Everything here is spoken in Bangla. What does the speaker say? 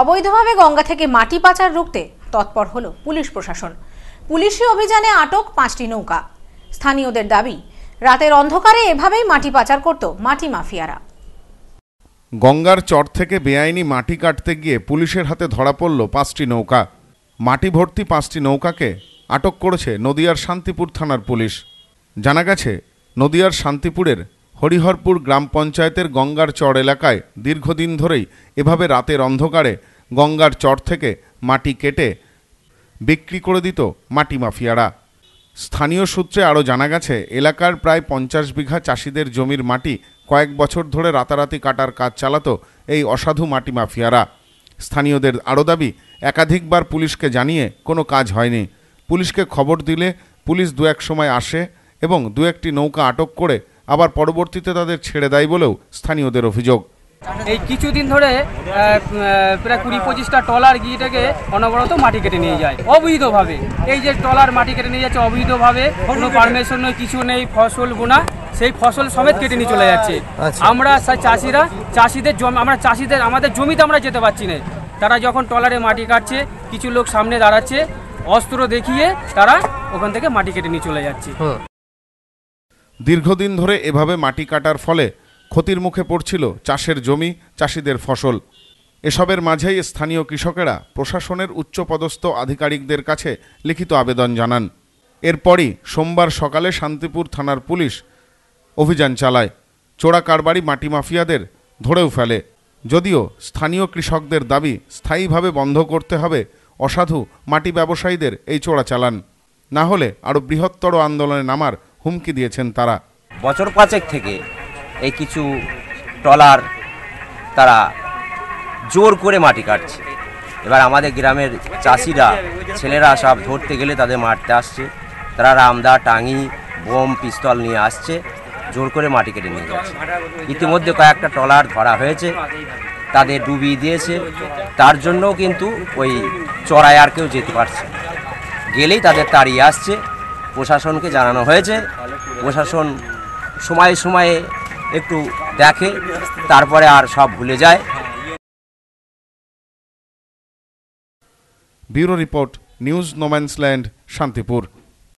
অবৈধভাবে গঙ্গা থেকে মাটি পাচার রুখতে তৎপর হল পুলিশ প্রশাসন পুলিশি অভিযানে আটক পাঁচটি নৌকা স্থানীয়দের দাবি রাতের অন্ধকারে এভাবেই মাটি পাচার করত মাটি মাফিয়ারা গঙ্গার চর থেকে বেআইনি মাটি কাটতে গিয়ে পুলিশের হাতে ধরা পড়ল পাঁচটি নৌকা মাটি ভর্তি পাঁচটি নৌকাকে আটক করেছে নদিয়ার শান্তিপুর থানার পুলিশ জানা গেছে নদিয়ার শান্তিপুরের হরিহরপুর গ্রাম পঞ্চায়েতের গঙ্গার চর এলাকায় দীর্ঘদিন ধরেই এভাবে রাতের অন্ধকারে গঙ্গার চর থেকে মাটি কেটে বিক্রি করে দিত মাটি মাফিয়ারা স্থানীয় সূত্রে আরও জানা গেছে এলাকার প্রায় পঞ্চাশ বিঘা চাষিদের জমির মাটি কয়েক বছর ধরে রাতারাতি কাটার কাজ চালাত এই অসাধু মাটি মাফিয়ারা স্থানীয়দের আরও দাবি একাধিকবার পুলিশকে জানিয়ে কোনো কাজ হয়নি পুলিশকে খবর দিলে পুলিশ দু এক সময় আসে এবং দু একটি নৌকা আটক করে আবার পরবর্তীতে তাদের ছেড়ে দেয় বলেও স্থানীয়দের অভিযোগ এই কিছুদিন ধরে প্রায় কুড়ি পঁচিশটা টলার গিয়েটাকে অনবরত মাটি কেটে নিয়ে যায় অবৈধভাবে এই যে টলার মাটি কেটে নিয়ে যাচ্ছে অবৈধভাবে কোনো পারমিশন নয় কিছু নেই ফসল বোনা সেই ফসল সমেত কেটে নিয়ে চলে যাচ্ছে আচ্ছা। আমরা চাষিরা চাষিদের জমি আমরা চাষিদের আমাদের জমিতে আমরা যেতে পারছি না তারা যখন টলারে মাটি কাটছে কিছু লোক সামনে দাঁড়াচ্ছে অস্ত্র দেখিয়ে তারা ওখান থেকে মাটি কেটে নিয়ে চলে যাচ্ছে দীর্ঘদিন ধরে এভাবে মাটি কাটার ফলে ক্ষতির মুখে পড়ছিল চাষের জমি চাষিদের ফসল এসবের মাঝেই স্থানীয় কৃষকেরা প্রশাসনের উচ্চপদস্থ আধিকারিকদের কাছে লিখিত আবেদন জানান এরপরই সোমবার সকালে শান্তিপুর থানার পুলিশ অভিযান চালায় চোরা কারবারি মাটি মাফিয়াদের ধরেও ফেলে যদিও স্থানীয় কৃষকদের দাবি স্থায়ীভাবে বন্ধ করতে হবে অসাধু মাটি ব্যবসায়ীদের এই চোরা চালান না হলে আরও বৃহত্তর আন্দোলনে নামার হুমকি দিয়েছেন তারা বছর পাঁচেক থেকে এই কিছু ট্রলার তারা জোর করে মাটি কাটছে এবার আমাদের গ্রামের চাষিরা ছেলেরা সব ধরতে গেলে তাদের মারতে আসছে তারা রামদা টাঙি বোম পিস্তল নিয়ে আসছে জোর করে মাটি কেটে নিয়ে যাচ্ছে ইতিমধ্যে কয়েকটা ট্রলার ধরা হয়েছে তাদের ডুবিয়ে দিয়েছে তার জন্যও কিন্তু ওই চড়ায় আর কেউ যেতে পারছে গেলেই তাদের তাড়িয়ে আসছে প্রশাসনকে জানানো হয়েছে প্রশাসন সময়ে সময়ে একটু দেখে তারপরে আর সব ভুলে যায় bureau report news no man's land Shantipur